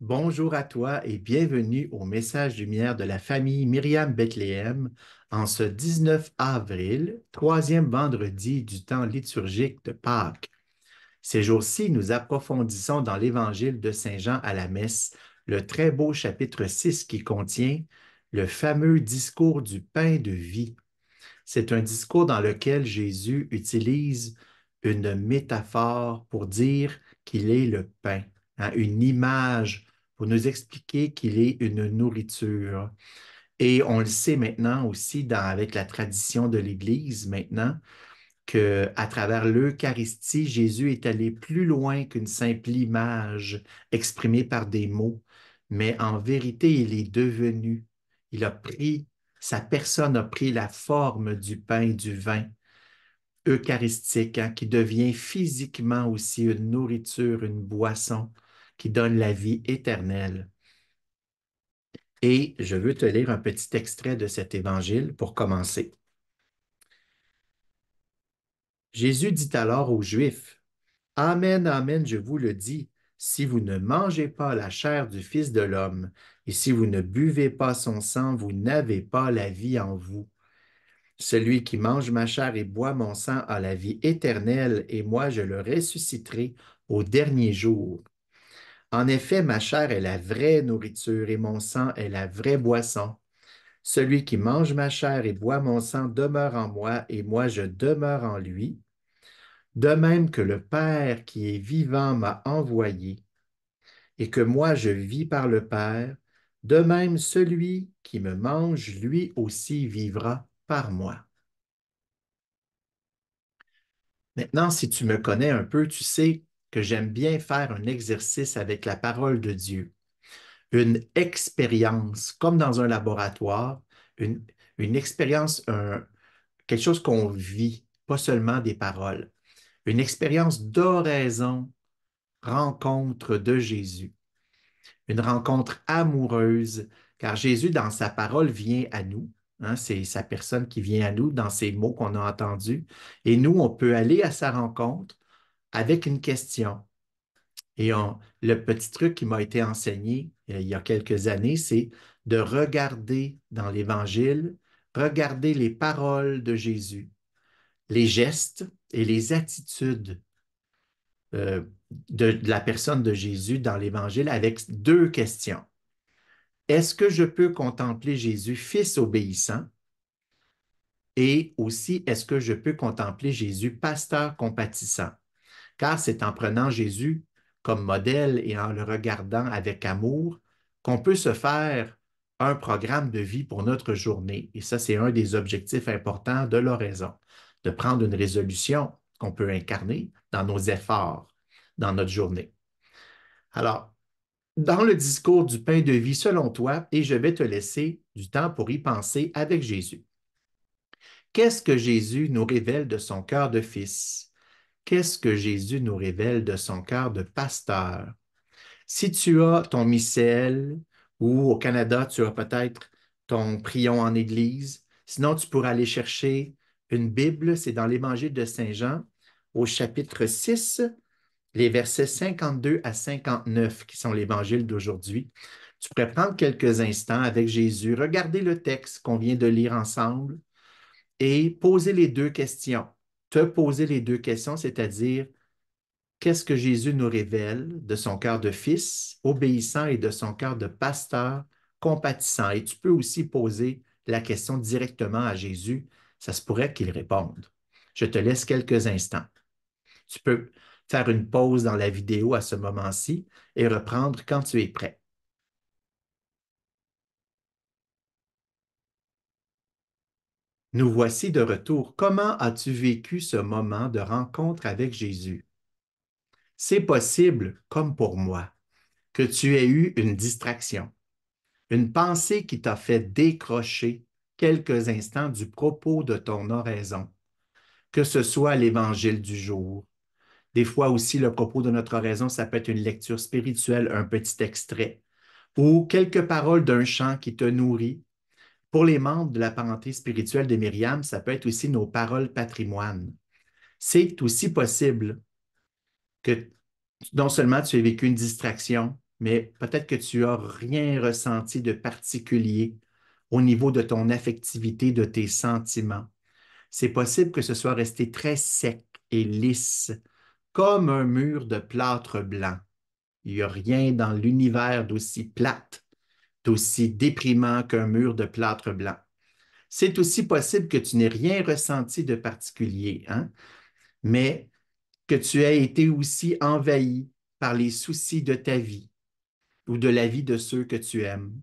Bonjour à toi et bienvenue au message lumière de la famille Myriam Bethléem en ce 19 avril, troisième vendredi du temps liturgique de Pâques. Ces jours-ci, nous approfondissons dans l'évangile de Saint Jean à la messe, le très beau chapitre 6 qui contient le fameux discours du pain de vie. C'est un discours dans lequel Jésus utilise une métaphore pour dire qu'il est le pain, hein, une image pour nous expliquer qu'il est une nourriture. Et on le sait maintenant aussi dans, avec la tradition de l'Église maintenant, qu'à travers l'Eucharistie, Jésus est allé plus loin qu'une simple image exprimée par des mots, mais en vérité, il est devenu, il a pris, sa personne a pris la forme du pain et du vin eucharistique, hein, qui devient physiquement aussi une nourriture, une boisson, qui donne la vie éternelle. Et je veux te lire un petit extrait de cet évangile pour commencer. Jésus dit alors aux Juifs, Amen, Amen, je vous le dis, si vous ne mangez pas la chair du Fils de l'homme, et si vous ne buvez pas son sang, vous n'avez pas la vie en vous. Celui qui mange ma chair et boit mon sang a la vie éternelle, et moi je le ressusciterai au dernier jour. En effet, ma chair est la vraie nourriture et mon sang est la vraie boisson. Celui qui mange ma chair et boit mon sang demeure en moi et moi je demeure en lui. De même que le Père qui est vivant m'a envoyé et que moi je vis par le Père, de même celui qui me mange lui aussi vivra par moi. Maintenant, si tu me connais un peu, tu sais que j'aime bien faire un exercice avec la parole de Dieu, une expérience, comme dans un laboratoire, une, expérience, quelque chose qu'on vit, pas seulement des paroles, une expérience d'oraison, rencontre de Jésus, une rencontre amoureuse, car Jésus, dans sa parole, vient à nous. Hein, c'est sa personne qui vient à nous dans ces mots qu'on a entendus. Et nous, on peut aller à sa rencontre, avec une question. Et le petit truc qui m'a été enseigné euh, il y a quelques années, c'est de regarder dans l'Évangile, regarder les paroles de Jésus, les gestes et les attitudes euh, de la personne de Jésus dans l'Évangile avec deux questions. Est-ce que je peux contempler Jésus fils obéissant? Et aussi, est-ce que je peux contempler Jésus pasteur compatissant? car c'est en prenant Jésus comme modèle et en le regardant avec amour qu'on peut se faire un programme de vie pour notre journée. Et ça, c'est un des objectifs importants de l'oraison, de prendre une résolution qu'on peut incarner dans nos efforts, dans notre journée. Alors, dans le discours du pain de vie selon toi, et je vais te laisser du temps pour y penser avec Jésus. Qu'est-ce que Jésus nous révèle de son cœur de fils? Qu'est-ce que Jésus nous révèle de son cœur de pasteur? Si tu as ton missel ou au Canada, tu as peut-être ton prion en église, sinon tu pourras aller chercher une Bible, c'est dans l'Évangile de Saint Jean au chapitre 6, les versets 52 à 59 qui sont l'Évangile d'aujourd'hui. Tu pourrais prendre quelques instants avec Jésus, regarder le texte qu'on vient de lire ensemble et poser les deux questions te poser les deux questions, c'est-à-dire qu'est-ce que Jésus nous révèle de son cœur de fils obéissant et de son cœur de pasteur compatissant. Et tu peux aussi poser la question directement à Jésus. Ça se pourrait qu'il réponde. Je te laisse quelques instants. Tu peux faire une pause dans la vidéo à ce moment-ci et reprendre quand tu es prêt. Nous voici de retour. Comment as-tu vécu ce moment de rencontre avec Jésus? C'est possible, comme pour moi, que tu aies eu une distraction, une pensée qui t'a fait décrocher quelques instants du propos de ton oraison, que ce soit l'évangile du jour. Des fois aussi, le propos de notre oraison, ça peut être une lecture spirituelle, un petit extrait, ou quelques paroles d'un chant qui te nourrit, pour les membres de la parenté spirituelle de Myriam, ça peut être aussi nos paroles patrimoine. C'est aussi possible que non seulement tu aies vécu une distraction, mais peut-être que tu n'as rien ressenti de particulier au niveau de ton affectivité, de tes sentiments. C'est possible que ce soit resté très sec et lisse, comme un mur de plâtre blanc. Il n'y a rien dans l'univers d'aussi plate aussi déprimant qu'un mur de plâtre blanc. C'est aussi possible que tu n'aies rien ressenti de particulier, hein? mais que tu aies été aussi envahi par les soucis de ta vie ou de la vie de ceux que tu aimes,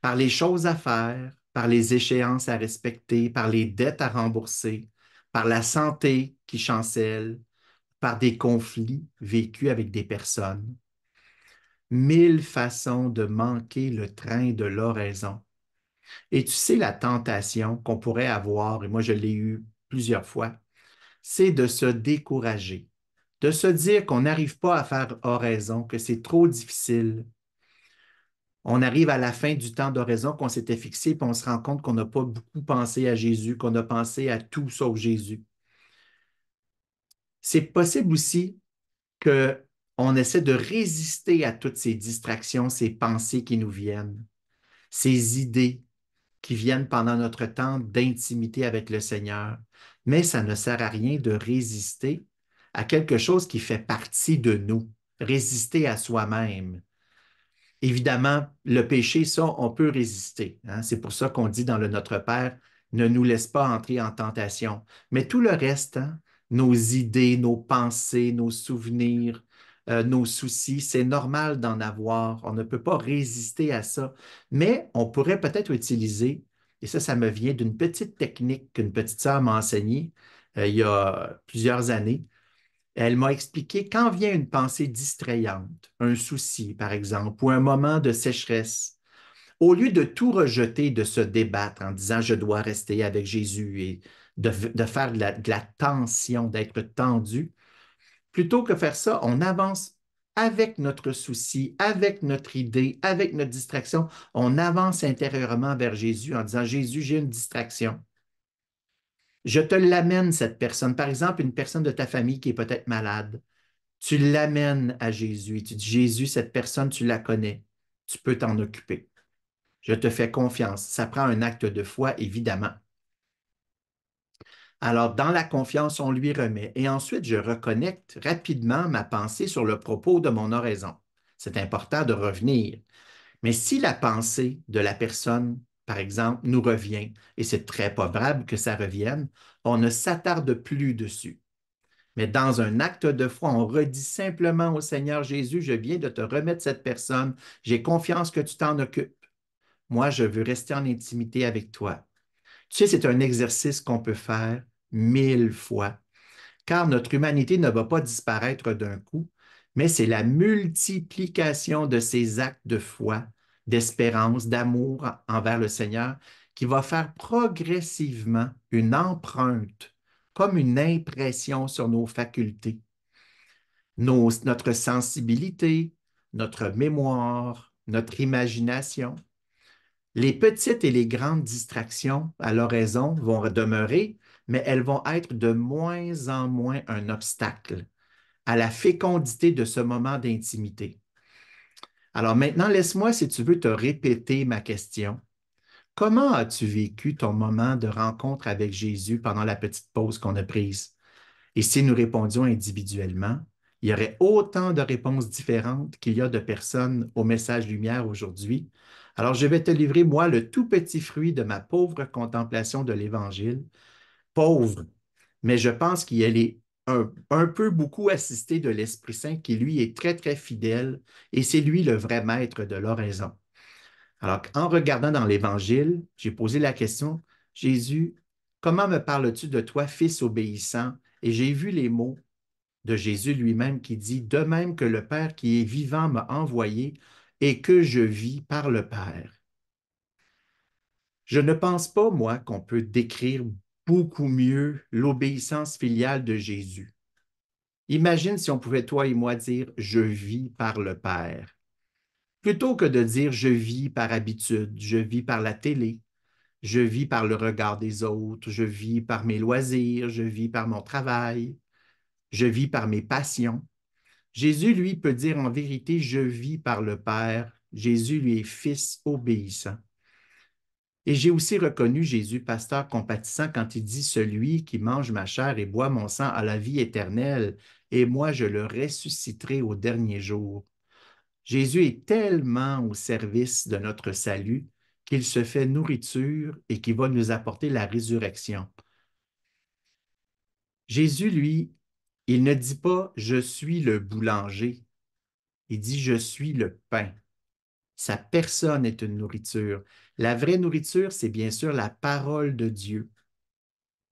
par les choses à faire, par les échéances à respecter, par les dettes à rembourser, par la santé qui chancelle, par des conflits vécus avec des personnes, mille façons de manquer le train de l'oraison. Et tu sais, la tentation qu'on pourrait avoir, et moi je l'ai eue plusieurs fois, c'est de se décourager, de se dire qu'on n'arrive pas à faire oraison, que c'est trop difficile. On arrive à la fin du temps d'oraison qu'on s'était fixé, puis on se rend compte qu'on n'a pas beaucoup pensé à Jésus, qu'on a pensé à tout sauf Jésus. C'est possible aussi que on essaie de résister à toutes ces distractions, ces pensées qui nous viennent, ces idées qui viennent pendant notre temps d'intimité avec le Seigneur. Mais ça ne sert à rien de résister à quelque chose qui fait partie de nous, résister à soi-même. Évidemment, le péché, ça, on peut résister. Hein. C'est pour ça qu'on dit dans le Notre Père, ne nous laisse pas entrer en tentation. Mais tout le reste, hein, nos idées, nos pensées, nos souvenirs, euh, nos soucis. C'est normal d'en avoir. On ne peut pas résister à ça. Mais on pourrait peut-être utiliser, et ça, ça me vient d'une petite technique qu'une petite sœur m'a enseignée euh, il y a plusieurs années. Elle m'a expliqué quand vient une pensée distrayante, un souci par exemple, ou un moment de sécheresse, au lieu de tout rejeter, de se débattre en disant je dois rester avec Jésus et de, faire de la tension, d'être tendu, Plutôt que faire ça, on avance avec notre souci, avec notre idée, avec notre distraction. On avance intérieurement vers Jésus en disant, Jésus, j'ai une distraction. Je te l'amène, cette personne. Par exemple, une personne de ta famille qui est peut-être malade. Tu l'amènes à Jésus tu dis, Jésus, cette personne, tu la connais. Tu peux t'en occuper. Je te fais confiance. Ça prend un acte de foi, évidemment. Alors, dans la confiance, on lui remet. Et ensuite, je reconnecte rapidement ma pensée sur le propos de mon oraison. C'est important de revenir. Mais si la pensée de la personne, par exemple, nous revient, et c'est très probable que ça revienne, on ne s'attarde plus dessus. Mais dans un acte de foi, on redit simplement au Seigneur Jésus, je viens de te remettre cette personne, j'ai confiance que tu t'en occupes. Moi, je veux rester en intimité avec toi. Tu sais, c'est un exercice qu'on peut faire mille fois. Car notre humanité ne va pas disparaître d'un coup, mais c'est la multiplication de ces actes de foi, d'espérance, d'amour envers le Seigneur qui va faire progressivement une empreinte, comme une impression sur nos facultés, nos, notre sensibilité, notre mémoire, notre imagination. Les petites et les grandes distractions à l'horizon vont demeurer, mais elles vont être de moins en moins un obstacle à la fécondité de ce moment d'intimité. Alors maintenant, laisse-moi, si tu veux, te répéter ma question. Comment as-tu vécu ton moment de rencontre avec Jésus pendant la petite pause qu'on a prise? Et si nous répondions individuellement, il y aurait autant de réponses différentes qu'il y a de personnes au message lumière aujourd'hui. Alors je vais te livrer, moi, le tout petit fruit de ma pauvre contemplation de l'Évangile pauvre, mais je pense qu'elle est un, peu beaucoup assistée de l'Esprit Saint qui, lui, est très, très fidèle et c'est lui le vrai maître de l'oraison. Alors, en regardant dans l'Évangile, j'ai posé la question, Jésus, comment me parles-tu de toi, fils obéissant? Et j'ai vu les mots de Jésus lui-même qui dit, De même que le Père qui est vivant m'a envoyé et que je vis par le Père. Je ne pense pas, moi, qu'on peut décrire beaucoup mieux l'obéissance filiale de Jésus. Imagine si on pouvait, toi et moi, dire Je vis par le Père. Plutôt que de dire Je vis par habitude, je vis par la télé, je vis par le regard des autres, je vis par mes loisirs, je vis par mon travail, je vis par mes passions. Jésus, lui, peut dire en vérité, je vis par le Père. Jésus, lui, est fils obéissant. Et j'ai aussi reconnu Jésus, pasteur compatissant, quand il dit Celui qui mange ma chair et boit mon sang a la vie éternelle, et moi je le ressusciterai au dernier jour. Jésus est tellement au service de notre salut qu'il se fait nourriture et qui va nous apporter la résurrection. Jésus, lui, il ne dit pas Je suis le boulanger, il dit Je suis le pain. Sa personne est une nourriture. La vraie nourriture, c'est bien sûr la parole de Dieu.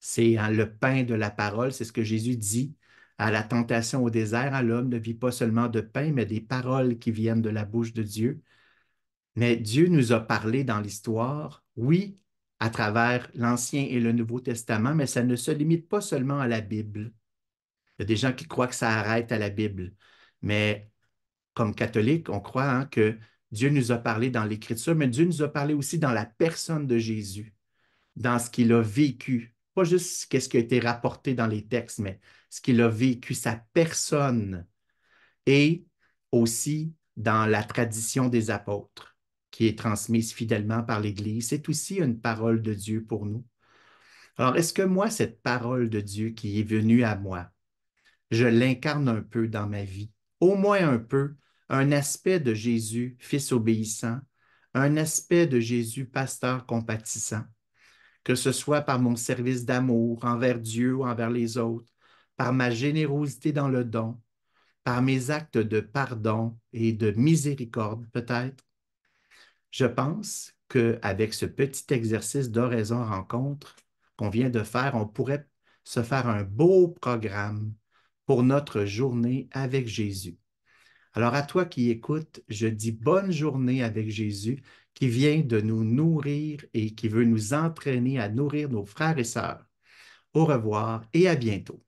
C'est hein, le pain de la parole, c'est ce que Jésus dit à la tentation au désert, à hein, l'homme ne vit pas seulement de pain, mais des paroles qui viennent de la bouche de Dieu. Mais Dieu nous a parlé dans l'histoire, oui, à travers l'Ancien et le Nouveau Testament, mais ça ne se limite pas seulement à la Bible. Il y a des gens qui croient que ça arrête à la Bible, mais comme catholique, on croit hein, que Dieu nous a parlé dans l'Écriture, mais Dieu nous a parlé aussi dans la personne de Jésus, dans ce qu'il a vécu. Pas juste ce qui a été rapporté dans les textes, mais ce qu'il a vécu, sa personne. Et aussi dans la tradition des apôtres, qui est transmise fidèlement par l'Église. C'est aussi une parole de Dieu pour nous. Alors, est-ce que moi, cette parole de Dieu qui est venue à moi, je l'incarne un peu dans ma vie, au moins un peu, un aspect de Jésus, fils obéissant, un aspect de Jésus, pasteur compatissant, que ce soit par mon service d'amour envers Dieu ou envers les autres, par ma générosité dans le don, par mes actes de pardon et de miséricorde peut-être. Je pense qu'avec ce petit exercice d'oraison rencontre qu'on vient de faire, on pourrait se faire un beau programme pour notre journée avec Jésus. Alors à toi qui écoutes, je dis bonne journée avec Jésus qui vient de nous nourrir et qui veut nous entraîner à nourrir nos frères et sœurs. Au revoir et à bientôt.